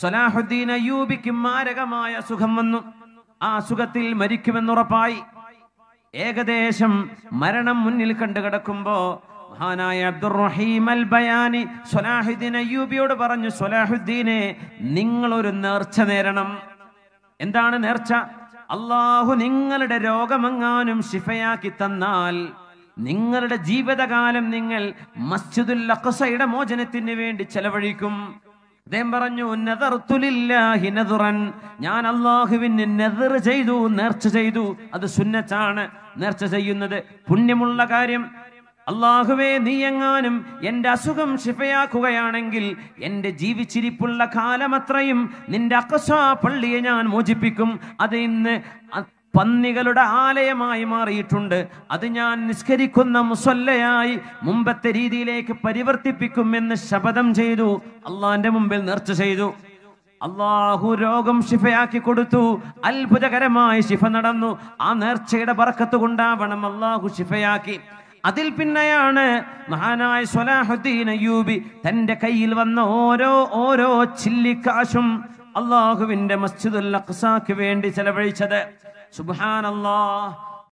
സലാഹുദ്ദീൻ അയ്യൂബിക്ക് മാരകമായ സുഖം വന്നു ആ സുഖത്തിൽ മരിക്കുമെന്നുറപ്പായി ഏകദേശം മരണം മുന്നിൽ കണ്ടു കിടക്കുമ്പോ മഹാനായ അബ്ദുറഹീം അൽ ബയാനി സലാഹുദ്ദീൻ അയ്യൂബിയോട് പറഞ്ഞു സലാഹുദ്ദീനെ നിങ്ങളൊരു നേർച്ച നേരണം എന്താണ് നേർച്ച അള്ളാഹു നിങ്ങളുടെ രോഗമെങ്ങാനും ശിഫയാക്കി തന്നാൽ നിങ്ങളുടെ ജീവിതകാലം നിങ്ങൾ മസ്ജിദുൽ അഖസയുടെ മോചനത്തിന് വേണ്ടി ചെലവഴിക്കും അദ്ദേഹം പറഞ്ഞു ഞാൻ അള്ളാഹുവിന് നെതർ ചെയ്തു നേർച്ച ചെയ്തു അത് സുന്നച്ചാണ് നേർച്ച ചെയ്യുന്നത് പുണ്യമുള്ള കാര്യം അള്ളാഹുവെ നീ എങ്ങാനും എൻ്റെ അസുഖം ശിഫയാക്കുകയാണെങ്കിൽ എൻ്റെ ജീവിച്ചിരിപ്പുള്ള കാലമത്രയും നിന്റെ അക്കസ്വാ പള്ളിയെ ഞാൻ മോചിപ്പിക്കും അത് ഇന്ന് പന്നികളുടെ ആലയമായി മാറിയിട്ടുണ്ട് അത് ഞാൻ നിസ്കരിക്കുന്ന മുസല്ലയായി മുമ്പത്തെ രീതിയിലേക്ക് പരിവർത്തിപ്പിക്കുമെന്ന് ശപഥം ചെയ്തു അള്ളാന്റെ മുമ്പിൽ നേർച്ച ചെയ്തു അള്ളാഹു രോഗം ശിഫയാക്കി കൊടുത്തു അത്ഭുതകരമായി ശിഫ നടന്നു ആ നേർച്ചയുടെ പറക്കത്തുകൊണ്ടാവണം അള്ളാഹു ശിഫയാക്കി അതിൽ പിന്നെയാണ് മഹാനായ സ്വലാഹുദ്ദീൻ അയ്യൂബി തൻ്റെ കയ്യിൽ വന്ന ഓരോ ഓരോ ചില്ലിക്കാശും അള്ളാഹുവിന്റെ മസ്ജിദുൽ അഖ്സാക്ക് വേണ്ടി ചെലവഴിച്ചത് സുബ്ഹാനല്ലാഹ്